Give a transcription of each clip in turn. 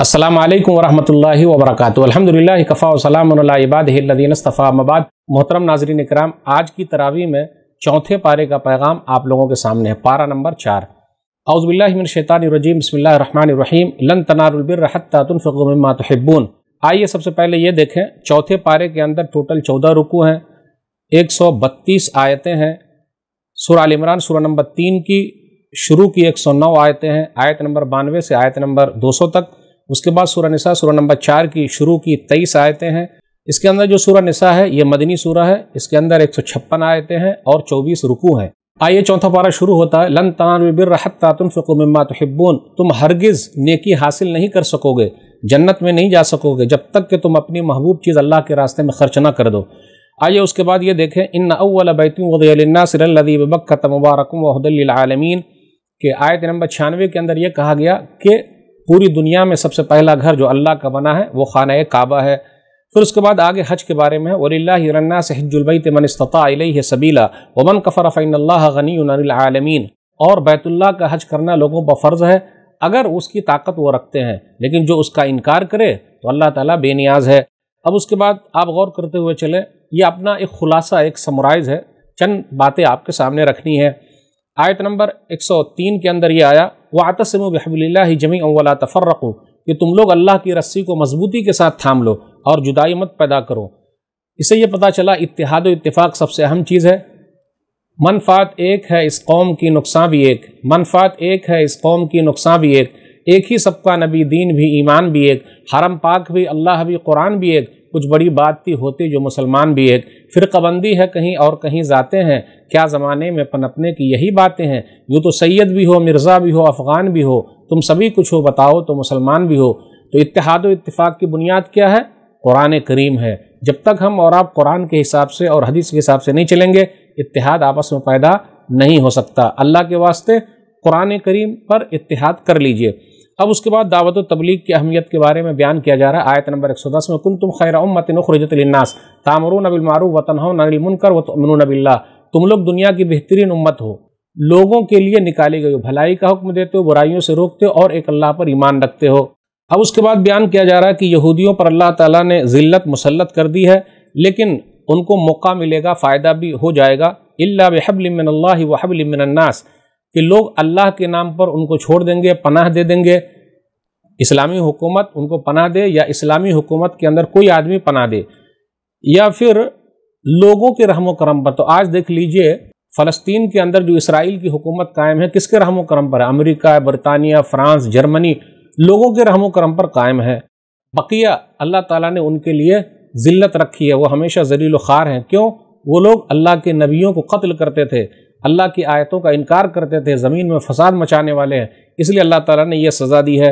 असलम वरहमल वबरक अलहमदिल्ला कफ़ा वसलामबादीनस्तफ़ा मबाद मोहतरम नाजरीन कराम आज की तरावी में चौथे पारे का पैगाम आप लोगों के सामने है पारा नंबर चार अउज़बिल्लिमिनशैतानरजीम बसमीम लन तनारबिरहतुल्फ़ुमा आइए सबसे पहले ये देखें चौथे पारे के अंदर टोटल चौदह रुकू हैं एक सौ बत्तीस आयतें हैं सुर इमरान नंबर तीन की शुरू की एक सौ नौ आयतें हैं आयत नंबर बानवे से आयत नंबर दो सौ तक उसके बाद सूर्य निसा सूर्य नंबर चार की शुरू की तेईस आयतें हैं इसके अंदर जो सूर्य निसा है ये मदनी सूरह है इसके अंदर एक सौ छप्पन आयतें हैं और चौबीस रुकू हैं आइए चौथा पारा शुरू होता है लन तनाबिरहता तुम फ़िकुम्मा तहिब्बून तुम हरगिज़ नेकी हासिल नहीं कर सकोगे जन्नत में नहीं जा सकोगे जब तक कि तुम अपनी महबूब चीज़ अल्लाह के रास्ते में खर्च ना कर दो आइए उसके बाद ये देखें इन अव्वल बैतनासरदी बक्कत मुबारक वहदलमीन के आयत नंबर छियानवे के अंदर यह कहा गया कि पूरी दुनिया में सबसे पहला घर जो अल्लाह का बना है वो खाना काबा है फिर उसके बाद आगे हज के बारे में वल्ला से हजबैत तमन सबीला वमन कफ़र फ़ैन और बैतुल्ला का हज करना लोगों पर फ़र्ज़ है अगर उसकी ताकत वो रखते हैं लेकिन जो उसका इनकार करे तो अल्लाह ताला बेनियाज है अब उसके बाद आप गौर करते हुए चलें ये अपना एक खुलासा एक समराइज़ है चंद बातें आपके सामने रखनी है आयत नंबर 103 के अंदर ये आया वह आतसम बहबुल्ला जमी अवला तफर्रको कि तुम लोग अल्लाह की रस्सी को मजबूती के साथ थाम लो और जुदाई मत पैदा करो इसे ये पता चला इतिहाद इतफाक़ सबसे अहम चीज़ है मनफात एक है इस कौम की नुकसान भी एक मनफात एक है इस कौम की नुकसान भी एक एक ही सबका नबी दीन भी ईमान भी एक हरम पाक भी अल्लाह भी कुरान भी एक कुछ बड़ी बात थी होती जो मुसलमान भी एक फ़िरकबंदी है कहीं और कहीं जाते हैं क्या ज़माने में पनपने की यही बातें हैं यूँ तो सैयद भी हो मिर्ज़ा भी हो अफ़गान भी हो तुम सभी कुछ हो बताओ तो मुसलमान भी हो तो इतिहाद इतफ़ाक़ की बुनियाद क्या है कुरान करीम है जब तक हम और आप कुरान के हिसाब से और हदीस के हिसाब से नहीं चलेंगे इतिहाद आपस में पैदा नहीं हो सकता अल्लाह के वास्ते कुरान करीम पर इतिहाद कर लीजिए अब उसके बाद दावत तबलीग की अहमियत के बारे में बयान किया जा रहा है आयत नंबर 110 में कुन तुम खैर उम्मत तामरू नबिलमारू वतनहो नबिलमुनकर वन नबिल्ला तुम लोग दुनिया की बेहतरीन उम्मत हो लोगों के लिए निकाली गई हो भलाई का हुक्म देते हो बुराइयों से रोकते हो और एक अल्लाह पर ईमान रखते हो अब उसके बाद बयान किया जा रहा है कि यहूदियों पर अल्लाह ताला ने ज़िल्लत मुसलत कर दी है लेकिन उनको मौका मिलेगा फ़ायदा भी हो जाएगा अल्ला बहबलमिन वहबलमिनन्नास कि लोग अल्लाह के नाम पर उनको छोड़ देंगे पनाह दे देंगे इस्लामी हुकूमत उनको पनाह दे या इस्लामी हुकूमत के अंदर कोई आदमी पनाह दे या फिर लोगों के रहमो करम पर तो आज देख लीजिए फ़लस्तीन के अंदर जो इसराइल की हुकूमत कायम है किसके रहम करम पर है अमरीका बरतानिया फ्रांस जर्मनी लोगों के रहमो करम पर कायम है बकिया अल्लाह ताला ने उनके लिए ज़िल्लत रखी है वो हमेशा जरील ख़ार हैं क्यों वो लोग अल्लाह के नबियों को कत्ल करते थे अल्लाह की आयतों का इनकार करते थे ज़मीन में फसाद मचाने वाले हैं इसलिए अल्लाह ताला ने यह सज़ा दी है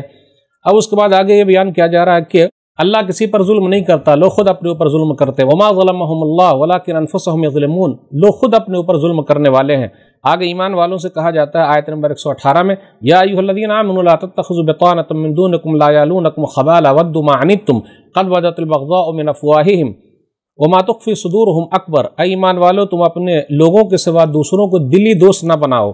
अब उसके बाद आगे ये बयान किया जा रहा है कि अल्लाह किसी पर जुल्म नहीं करता लोग खुद अपने ऊपर जुल्म करते वमा ज़लमहम्ला वला किन अनफसमून लोग खुद अपने ऊपर जुल्म करने वाले हैं आगे ईमान वालों से कहा जाता है आयत नंबर 118 में यादीन आमतुबितानकमदूनकम खबाला तुम कद वमातुफ़ी सदूर हम अकबर ईमान वालो तुम अपने लोगों के सिवा दूसरों को दिली दोस्त ना बनाओ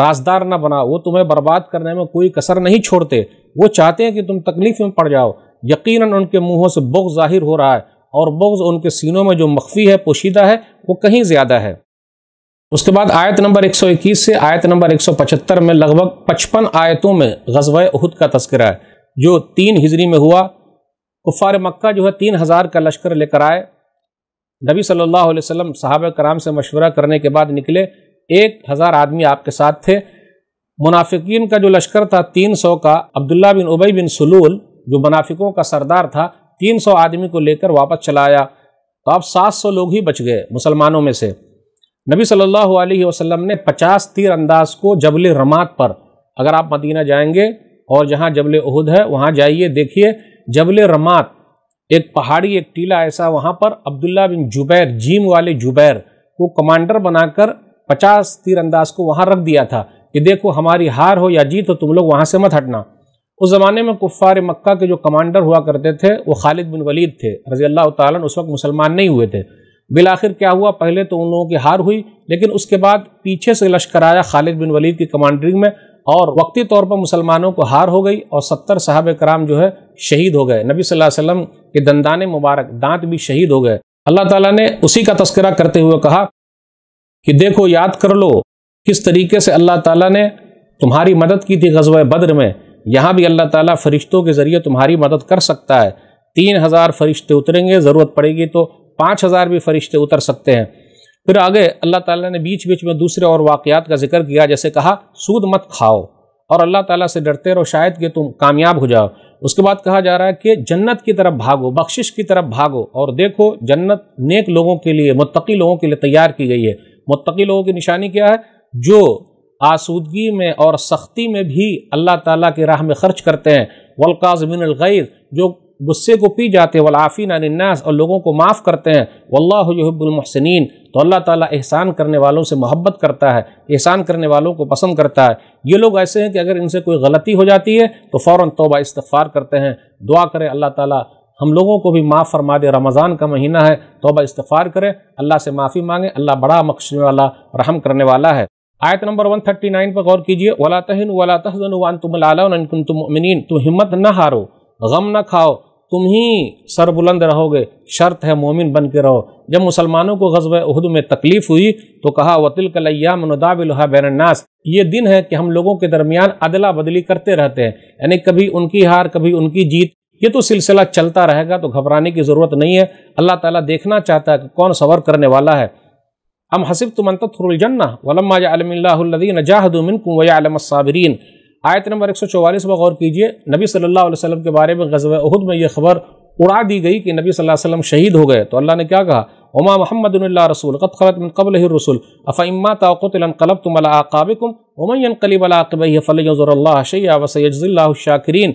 राजदार ना बनाओ वो तुम्हें बर्बाद करने में कोई कसर नहीं छोड़ते वो चाहते हैं कि तुम तकलीफ में पड़ जाओ यकीन उनके मुँहों से बोग जाहिर हो रहा है और बोग्ज उनके सीनों में जो मख्फी है पोशीदा है वो कहीं ज़्यादा है उसके बाद आयत नंबर 121 से आयत नंबर 175 में लगभग 55 आयतों में गजब उहद का तस्करा है जो तीन हिजरी में हुआ कुफ़ार मक्का जो है तीन हज़ार का लश्कर लेकर आए नबी सल्लल्लाहु अलैहि वसल्लम साहब कराम से मशवरा करने के बाद निकले एक हज़ार आदमी आपके साथ थे मुनाफिकीन का जो लश्कर था तीन सौ का अब्दुल्ला बिन उबई बिन सलूल जो मुनाफिकों का सरदार था तीन सौ आदमी को लेकर वापस चला आया तो आप सात सौ लोग ही बच गए मुसलमानों में से नबी सल्लल्लाहु अलैहि वसल्लम ने पचास तीर अंदाज को जबल रमात पर अगर आप मदीना जाएंगे और जहाँ जबल उहद है वहाँ जाइए देखिए जबल रमात एक पहाड़ी एक टीला ऐसा वहाँ पर अब्दुल्ला बिन जुबैर जीम वाले जुबैर को कमांडर बनाकर पचास तीरंदाज को वहाँ रख दिया था कि देखो हमारी हार हो या जीत हो तुम लोग वहाँ से मत हटना उस ज़माने में कुफ़ार मक्का के जो कमांडर हुआ करते थे वो खालिद बिन वलीद थे रजी अल्लाह तालन उस वक्त मुसलमान नहीं हुए थे बिलाखिर क्या हुआ पहले तो उन लोगों की हार हुई लेकिन उसके बाद पीछे से लश्कर आया खालिद बिन वलीद की कमांडरिंग में और वक्ती तौर पर मुसलमानों को हार हो गई और सत्तर साहब कराम जो है शहीद हो गए नबी सल्लल्लाहु अलैहि वसल्लम के दंदाने मुबारक दांत भी शहीद हो गए अल्लाह ताला ने उसी का तस्करा करते हुए कहा कि देखो याद कर लो किस तरीके से अल्लाह ताला ने तुम्हारी मदद की थी गजब बद्र में यहाँ भी अल्लाह ताला फरिश्तों के ज़रिए तुम्हारी मदद कर सकता है तीन हज़ार फरिश्ते उतरेंगे ज़रूरत पड़ेगी तो पाँच हज़ार भी फरिश्ते उतर सकते हैं फिर आगे अल्लाह ताला ने बीच बीच में दूसरे और वाक़ात का जिक्र किया जैसे कहा सूद मत खाओ और अल्लाह ताला से डरते रहो शायद कि तुम कामयाब हो जाओ उसके बाद कहा जा रहा है कि जन्नत की तरफ भागो बख्शिश की तरफ भागो और देखो जन्नत नेक लोगों के लिए मुतकी लोगों के लिए तैयार की गई है मुतकी लोगों की निशानी क्या है जो आसूदगी में और सख्ती में भी अल्लाह ताला के राह में खर्च करते हैं वलकाजमिन गैर जो गुस्से को पी जाते हैं वलाफ़ी नानन्नास और लोगों को माफ़ करते हैं वल्लाहबुलमहसिन तो अल्लाह ताला एहसान करने वालों से मोहब्बत करता है एहसान करने वालों को पसंद करता है ये लोग ऐसे हैं कि अगर इनसे कोई गलती हो जाती है तो फ़ौर तोबा इस्तफ़ार करते हैं दुआ करें अल्लाह ताला हम लोगों को भी माफ़ फरमा दे रमज़ान का महीना है तोबा इस्तफ़ार करें अल्लाह से माफ़ी मांगें अल्लाह बड़ा बख्शने वाला रहम करने वाला है आयत नंबर 139 पर गौर कीजिए वला तहन वला तहजन वान तुम लाला तुम हिम्मत न हारो गम न खाओ तुम ही सरबुलंद रहोगे शर्त है मोमिन बन के रहो जब मुसलमानों को गजब उहद में तकलीफ हुई तो कहा वतिल कलैयामदाबिलहा बैनन्नास ये दिन है कि हम लोगों के दरमियान अदला बदली करते रहते हैं यानी कभी उनकी हार कभी उनकी जीत ये तो सिलसिला चलता रहेगा तो घबराने की ज़रूरत नहीं है अल्लाह ताला देखना चाहता है कि कौन सवर करने वाला है अम हसिब तुमन तत्जन्ना वलम्मा जालमिल्लादीन जाहदुमिन कुमसाबरीन आयत नंबर एक सौ चौवालीस में गौर कीजिए नबी सल्लल्लाहु अलैहि वसल्लम के बारे में गजब उहद में यह खबर उड़ा दी गई कि नबी सल्लल्लाहु अलैहि वसल्लम शहीद हो गए तो अल्लाह ने क्या कहा उमा महमद रसूल कत खलत मिन कबल ही रसूल अफ़ाइम्मा ताक़तलब तुम अलाकाबिकुम उमैन कलीब अलाकबी फ़लज़र शैया वसैज़ल्ला शाकरीन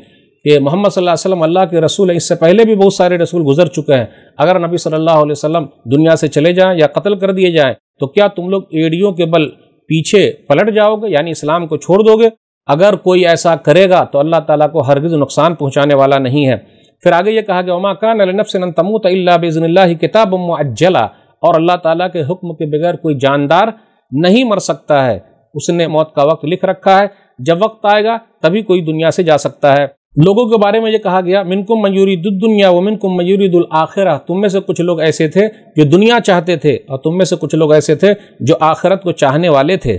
कि मोहम्मद सल्लल्लाहु अलैहि वसल्लम अल्लाह के रसूल हैं इससे पहले भी बहुत सारे रसूल गुजर चुके हैं अगर नबी सल्लल्लाहु अलैहि वसल्लम दुनिया से चले जाएं या कत्ल कर दिए जाएं तो क्या तुम लोग एड़ियों के बल पीछे पलट जाओगे यानी इस्लाम को छोड़ दोगे अगर कोई ऐसा करेगा तो अल्लाह ताला को हरगिज़ नुकसान पहुंचाने वाला नहीं है फिर आगे ये कहा गया उमा कान अलनफ़सन तमूत बेज़नल्ला किताब मुअज्जला और अल्लाह ताला के हुक्म के बगैर कोई जानदार नहीं मर सकता है उसने मौत का वक्त लिख रखा है जब वक्त आएगा तभी कोई दुनिया से जा सकता है लोगों के बारे में ये कहा गया मिनकुम मयूरी दुनिया व मिनकुम मयूरी दुल आखिरा तुम में से कुछ लोग ऐसे थे जो दुनिया चाहते थे और तुम में से कुछ लोग ऐसे थे जो आखिरत को चाहने वाले थे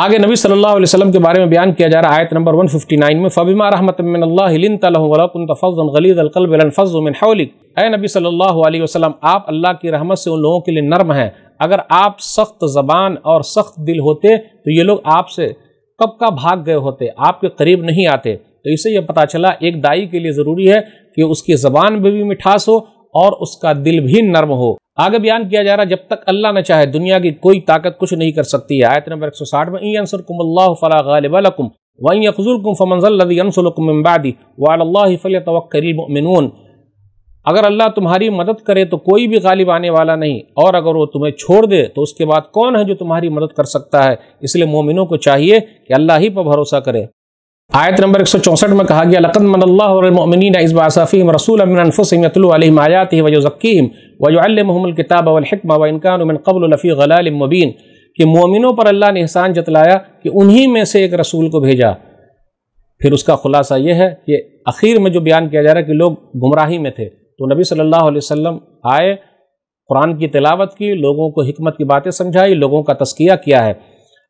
आगे नबी सल्लल्लाहु अलैहि वसल्लम के बारे में बयान किया जा रहा है आयत नंबर 159 में फबीमा रहमत मिन अल्लाह लिनता लहुम व लकुन तफजुन गलीज़ गलीज़ लन फज़ु मिन हौलिक ए नबी सल्लल्लाहु अलैहि वसल्लम आप अल्लाह की रहमत से उन लोगों के लिए नरम हैं अगर आप सख्त ज़बान और सख्त दिल होते तो ये लोग आपसे कब का भाग गए होते आपके करीब नहीं आते तो इसे यह पता चला एक दाई के लिए ज़रूरी है कि उसकी ज़बान में भी मिठास हो और उसका दिल भी नर्म हो आगे बयान किया जा रहा है जब तक अल्लाह न चाहे दुनिया की कोई ताकत कुछ नहीं कर सकती है आयत नंबर एक सौ साठ में फला गालिबलकुम वहीं यकजुलकुम फमनजल्लज़ी अगर अल्लाह तुम्हारी मदद करे तो कोई भी गालिब आने वाला नहीं और अगर वो तुम्हें छोड़ दे तो उसके बाद कौन है जो तुम्हारी मदद कर सकता है इसलिए मोमिनों को चाहिए कि अल्लाह ही पर भरोसा करे आयत नंबर एक में कहा गया लक़द इस इसबाफ़ीम रसूल आयात वज़क्कीम वजमल किताब अलहकम व इनकान कबलफ़ी गलामबीन कि मोमिनों पर अल्लाह ने एहसान जतलाया कि उन्हीं में से एक रसूल को भेजा फिर उसका खुलासा यह है कि आखिर में जो बयान किया जा रहा है कि लोग गुमराही में थे तो नबी सल्लल्लाहु अलैहि वसल्लम आए कुरान की तिलावत की लोगों को हमत की बातें समझाई लोगों का तस्किया किया है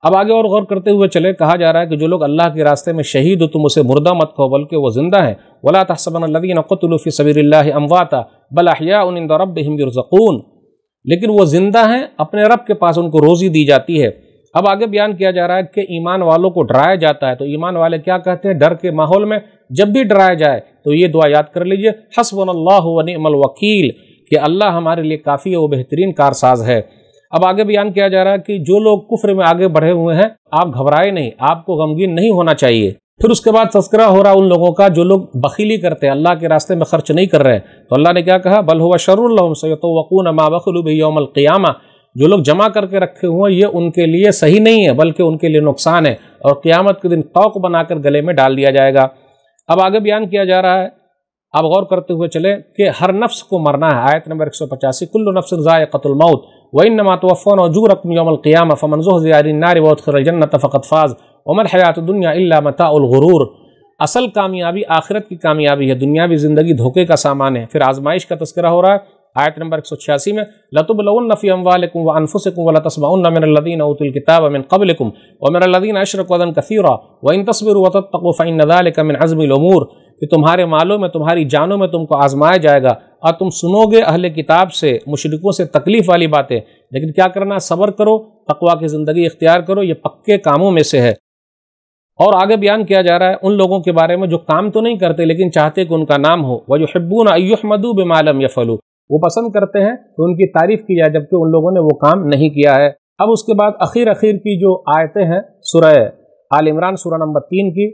अब आगे और गौर करते हुए चले कहा जा रहा है कि जो लोग अल्लाह के रास्ते में शहीद हो तुम उसे मुर्दा मत कहो बल्कि वो जिंदा है वला तसबनदीन क़तलफ़ी सबील्ला अमवाता बलाहिया उन रब यरजकून लेकिन वो ज़िंदा हैं अपने रब के पास उनको रोज़ी दी जाती है अब आगे बयान किया जा रहा है कि ईमान वालों को डराया जाता है तो ईमान वाले क्या कहते हैं डर के माहौल में जब भी डराया जाए तो ये दुआ याद कर लीजिए हसबन वकील कि अल्लाह हमारे लिए काफ़ी है वो बेहतरीन कारसाज है अब आगे बयान किया जा रहा है कि जो लोग कुफर में आगे बढ़े हुए हैं आप घबराए नहीं आपको गमगीन नहीं होना चाहिए फिर उसके बाद तस्करा हो रहा उन लोगों का जो लोग बखीली करते हैं अल्लाह के रास्ते में खर्च नहीं कर रहे हैं तो अल्लाह ने क्या कहा बल हुआ शरुल्लम सैतवकून मा बखलूबल क़्यामा जो लोग जमा करके रखे हुए हैं ये उनके लिए सही नहीं है बल्कि उनके लिए नुकसान है और क़्यामत के दिन तौक बनाकर गले में डाल दिया जाएगा अब आगे बयान किया जा रहा है अब गौर करते हुए चले कि हर नफ्स को मरना है आयत नंबर एक सौ पचासी कुल्लु नफ्स ज़ायक़तुलमौत توفون يوم वन नमा तोफ़ोन النار وادخل फ़मनज़ार فقد فاز وما उमर الدنيا दुनिया इल्ला الغرور असल कामयाबी आखिरत की कामयाबी है दुनियावी ज़िंदगी धोखे का सामान है फिर आजमाइश का तस्करा हो रहा है आयत नंबर एक सौ छियासी में लतुबलफ़ी अम्वालकुम व अनफुसकुम व लतस्माउनमिनदीन अतुल्किताब मिन कबलकुम वमिनदीन अशरकदन कसीरा व इन तस्वीर वतफ़ैन नदालकमिन अज़मिलमूर कि तुम्हारे मालों में तुम्हारी जानों में तुमको आजमाया जाएगा और हाँ, तुम सुनोगे अहले किताब से मुशरकों से तकलीफ़ वाली बातें लेकिन क्या करना सब्र करो तकवा की ज़िंदगी इख्तियार करो ये पक्के कामों में से है और आगे बयान किया जा रहा है उन लोगों के बारे में जो काम तो नहीं करते लेकिन चाहते कि उनका नाम हो वह जो हब्बून अयुहमदू बेमालम यफलू वो पसंद करते हैं तो उनकी तारीफ़ की जाए जबकि उन लोगों ने वो काम नहीं किया है अब उसके बाद अखीर अखीर की जो आयतें हैं सुरह आल इमरान सुरह नंबर तीन की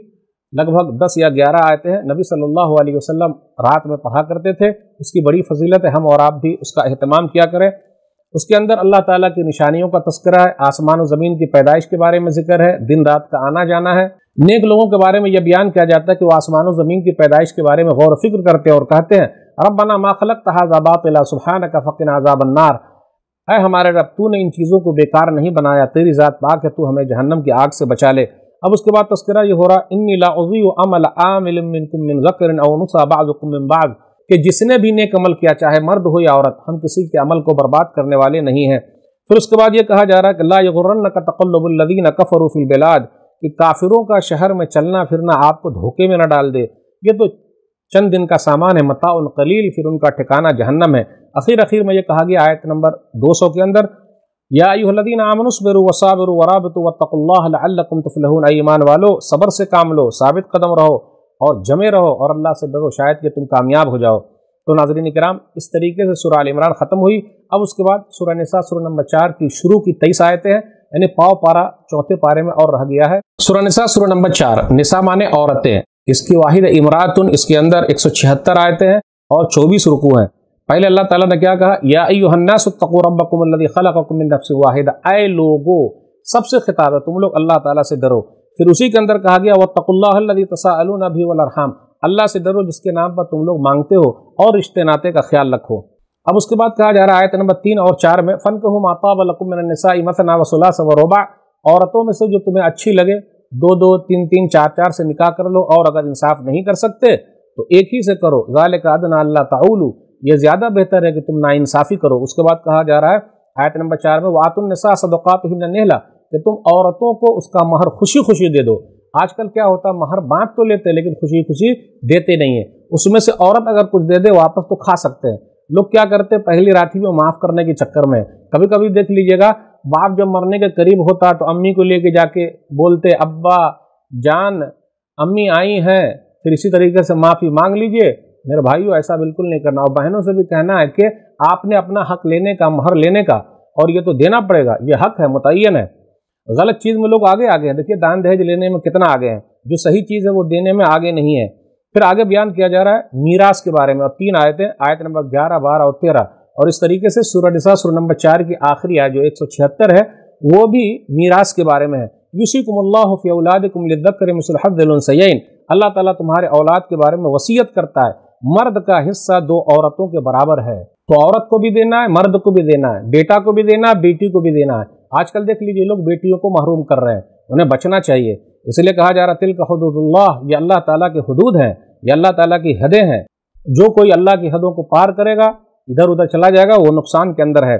लगभग 10 या 11 आयतें हैं नबी सल्लल्लाहु अलैहि वसल्लम रात में पढ़ा करते थे उसकी बड़ी फजीलत है हम और आप भी उसका अहतमाम किया करें उसके अंदर अल्लाह ताला की निशानियों का तस्करा है आसमान और ज़मीन की पैदाइश के बारे में जिक्र है दिन रात का आना जाना है नेक लोगों के बारे में यह बयान किया जाता है कि वो आसमान और ज़मीन की पैदाइश के बारे में गौर फिक्र करते हैं और कहते हैं रबाना माखलक तहाजाबाला सुबहान का फ़किन आजाबन्नार है हमारे रब तू ने इन चीज़ों को बेकार नहीं बनाया तेरी ज़ात पाक है तू हमें जहन्नम की आग से बचा ले अब उसके बाद तस्करा ये हो रहा इन कि जिसने भी नेक अमल किया चाहे मर्द हो या औरत हम किसी के अमल को बर्बाद करने वाले नहीं हैं फिर उसके बाद ये कहा जा रहा है कि ला यर्रन का तकल्लबुल्लदीन कफ़रूफ़िलबलाद कि काफिरों का शहर में चलना फिरना आपको धोखे में ना डाल दे ये तो चंद दिन का सामान है मताउन कलील फिर उनका ठिकाना जहन्नम है अखीर अखीर में यह कहा गया आयत नंबर सौ के अंदर या अयुहलदीन आमनसबिर वसाबिर वराबत वतकुल्लाकुम तफलहून ईमान वालो सबर से काम लो साबित कदम रहो और जमे रहो और अल्लाह से डरो शायद कि तुम कामयाब हो जाओ तो नाजरीन कराम इस तरीके से सुरा इमरान ख़त्म हुई अब उसके बाद सुर नसा सुर नंबर चार की शुरू की तेईस आयतें हैं यानी पाव पारा चौथे पारे में और रह गया है सुर नसा सुर नंबर चार निसा माने औरतें इसकी वाहिद इमरातन इसके अंदर एक सौ छिहत्तर आयतें हैं और चौबीस रुकू हैं पहले अल्लाह ताला ने क्या कहा या अयुहन्नासको रबकुमल्लि वाहिद आए लोगो सबसे खिताब है तुम लोग अल्लाह ताला से डरो फिर उसी के अंदर कहा गया वतकुल्लादी तसाअल नबी वलरहम अल्लाह से डरो जिसके नाम पर तुम लोग मांगते हो और रिश्ते नाते का ख्याल रखो अब उसके बाद कहा जा रहा है आयत नंबर तीन और चार में फ़न कहूँ माता वलकुमनसा मसना वसुल्ला औरतों में से जो तुम्हें अच्छी लगे दो दो तीन तीन चार चार से निकाह कर लो और अगर इंसाफ नहीं कर सकते तो एक ही से करो ज़ाल का अदना अल्लाह ताउलू ये ज़्यादा बेहतर है कि तुम नाइंसाफ़ी करो उसके बाद कहा जा रहा है आयत नंबर चार में वातुलनसा सदक़ात ही नहला कि तुम औरतों को उसका महर खुशी खुशी दे दो आजकल क्या होता है महर बांट तो लेते हैं लेकिन खुशी खुशी देते नहीं है उसमें से औरत अगर कुछ दे दे वापस तो खा सकते हैं लोग क्या करते हैं पहली ही में माफ़ करने के चक्कर में कभी कभी देख लीजिएगा बाप जब मरने के करीब होता तो अम्मी को लेके जाके बोलते अब्बा जान अम्मी आई हैं फिर इसी तरीके से माफ़ी मांग लीजिए मेरे भाइयों ऐसा बिल्कुल नहीं करना और बहनों से भी कहना है कि आपने अपना हक लेने का महर लेने का और ये तो देना पड़ेगा ये हक है मुतन है गलत चीज़ में लोग आगे आगे हैं देखिए दान दहेज लेने में कितना आगे हैं जो सही चीज़ है वो देने में आगे नहीं है फिर आगे बयान किया जा रहा है मीरास के बारे में और तीन आयतें आयत नंबर ग्यारह बारह और तेरह और इस तरीके से सूरह निसा सूर नंबर चार की आखिरी आय जो एक सौ छिहत्तर है वो भी मीरास के बारे में है यूसी कुमल्लाफ़ी औलाद कुमलकर मिसलहक दिलन सैन अल्लाह ताला तुम्हारे औलाद के बारे में वसीयत करता है मर्द का हिस्सा दो औरतों के बराबर है तो औरत को भी देना है मर्द को भी देना है बेटा को भी देना है बेटी को भी देना है आजकल देख लीजिए लोग बेटियों को महरूम कर रहे हैं उन्हें बचना चाहिए इसलिए कहा जा रहा तिल का हदूदुल्लाह ये अल्लाह ताला के हदूद हैं ये अल्लाह ताला की हदें हैं जो कोई अल्लाह की हदों को पार करेगा इधर उधर चला जाएगा वो नुकसान के अंदर है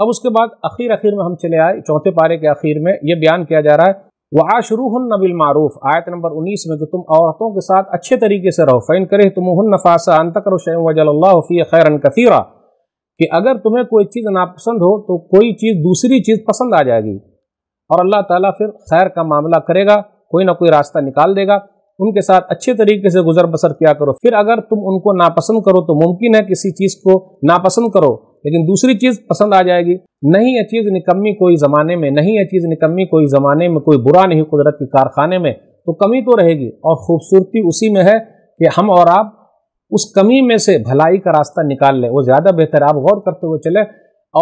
अब उसके बाद अखीर अखीर में हम चले आए चौथे पारे के आखिर में ये बयान किया जा रहा है वहा शुरू नबिल मारूफ आयत नंबर 19 में कि तुम औरतों के साथ अच्छे तरीके से रहो फ़ैन करे तुम नफासा शैम वजल्लाफ़ी खैरन कसीरा कि अगर तुम्हें कोई चीज़ नापसंद हो तो कोई चीज़ दूसरी चीज़ पसंद आ जाएगी और अल्लाह ताला फिर खैर का मामला करेगा कोई ना कोई रास्ता निकाल देगा उनके साथ अच्छे तरीके से गुजर बसर किया करो फिर अगर तुम उनको नापसंद करो तो मुमकिन है किसी चीज़ को नापसंद करो लेकिन दूसरी चीज पसंद आ जाएगी नहीं है चीज निकम्मी कोई जमाने में नहीं है चीज निकम्मी कोई जमाने में कोई बुरा नहीं कुदरत के कारखाने में तो कमी तो रहेगी और खूबसूरती उसी में है कि हम और आप उस कमी में से भलाई का रास्ता निकाल लें वो ज़्यादा बेहतर आप गौर करते हुए चले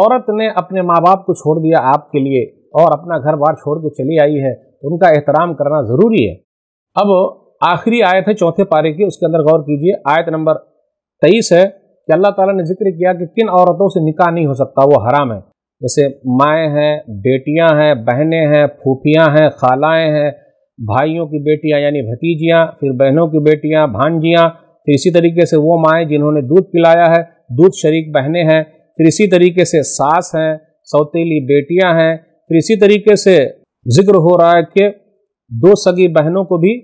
औरत ने अपने माँ बाप को छोड़ दिया आपके लिए और अपना घर बार छोड़ के चली आई है तो उनका एहतराम करना ज़रूरी है अब आखिरी आयत है चौथे पारे की उसके अंदर गौर कीजिए आयत नंबर तेईस है कि अल्लाह ताला ने जिक्र किया कि किन औरतों से निकाह नहीं हो सकता वो हराम है जैसे माएँ हैं बेटियाँ हैं बहनें हैं फूफियाँ हैं खालाएँ हैं भाइयों की बेटियाँ यानी भतीजियाँ फिर बहनों की बेटियाँ भांजियाँ फिर इसी तरीके से वो माएँ जिन्होंने दूध पिलाया है दूध शरीक बहनें हैं फिर इसी तरीके से सास हैं सौतीली बेटियाँ हैं फिर इसी तरीके से जिक्र हो रहा है कि दो सगी बहनों को भी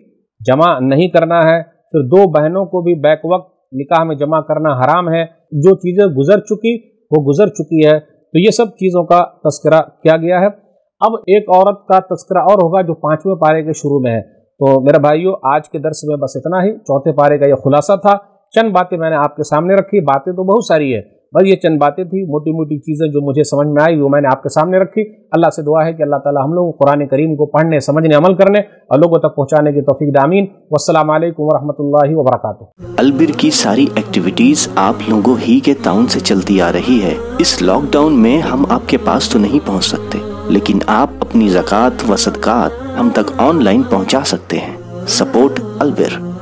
जमा नहीं करना है फिर दो बहनों को भी बैक वक्त निकाह में जमा करना हराम है जो चीज़ें गुजर चुकी वो गुजर चुकी है तो ये सब चीज़ों का तस्करा किया गया है अब एक औरत का तस्करा और होगा जो पाँचवें पारे के शुरू में है तो मेरे भाइयों आज के दर्श में बस इतना ही चौथे पारे का यह खुलासा था चंद बातें मैंने आपके सामने रखी बातें तो बहुत सारी है बस ये चंद बातें थी मोटी मोटी चीज़ें जो मुझे समझ में आई वो मैंने आपके सामने रखी अल्लाह से दुआ है कि अल्लाह ताला हम को कुरान करीम को पढ़ने समझने अमल करने और लोगों तक पहुँचाने की तोफ़ी दामीन वसलम वरहमतुल्लाहि वबरक अलबिर की सारी एक्टिविटीज़ आप लोगों ही के ताउन से चलती आ रही है इस लॉकडाउन में हम आपके पास तो नहीं पहुँच सकते लेकिन आप अपनी जक़ात व सदक़ात हम तक ऑनलाइन पहुँचा सकते हैं सपोर्ट अलबिर